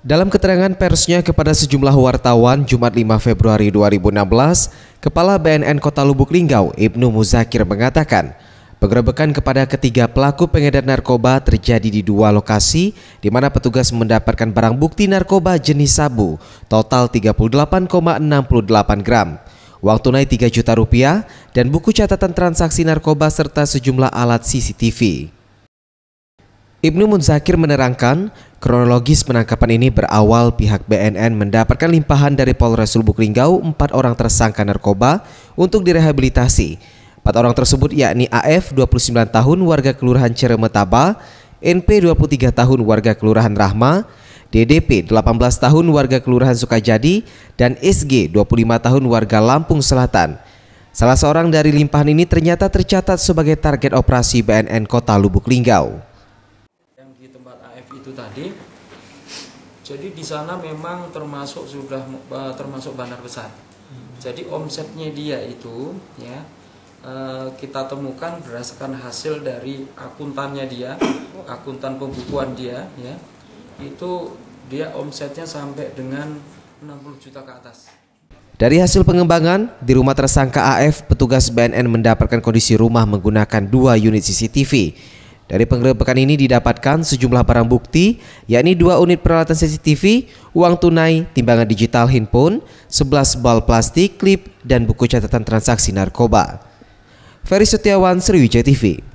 Dalam keterangan persnya kepada sejumlah wartawan Jumat 5 Februari 2016, Kepala BNN Kota Lubuk Linggau Ibnu Muzakir mengatakan, penggerebekan kepada ketiga pelaku pengedar narkoba terjadi di dua lokasi di mana petugas mendapatkan barang bukti narkoba jenis sabu total 38,68 gram, uang tunai 3 juta rupiah, dan buku catatan transaksi narkoba serta sejumlah alat CCTV. Ibnu Munzakir menerangkan, Kronologis penangkapan ini berawal pihak BNN mendapatkan limpahan dari Polres Lubuk Linggau empat orang tersangka narkoba untuk direhabilitasi. Empat orang tersebut yakni AF 29 tahun warga Kelurahan Ceremetaba, NP 23 tahun warga Kelurahan Rahma, DDP 18 tahun warga Kelurahan Sukajadi, dan SG 25 tahun warga Lampung Selatan. Salah seorang dari limpahan ini ternyata tercatat sebagai target operasi BNN Kota Lubuk Linggau itu tadi. Jadi di sana memang termasuk sudah eh, termasuk bandar besar. Hmm. Jadi omsetnya dia itu ya eh, kita temukan berdasarkan hasil dari akuntannya dia, akuntan pembukuan dia ya. Itu dia omsetnya sampai dengan 60 juta ke atas. Dari hasil pengembangan, di rumah tersangka AF, petugas BNN mendapatkan kondisi rumah menggunakan dua unit CCTV. Dari penggerebekan ini didapatkan sejumlah barang bukti, yakni dua unit peralatan CCTV, uang tunai, timbangan digital handphone, 11 bal plastik, klip, dan buku catatan transaksi narkoba. Ferry Setiawan, Sriwijaya TV.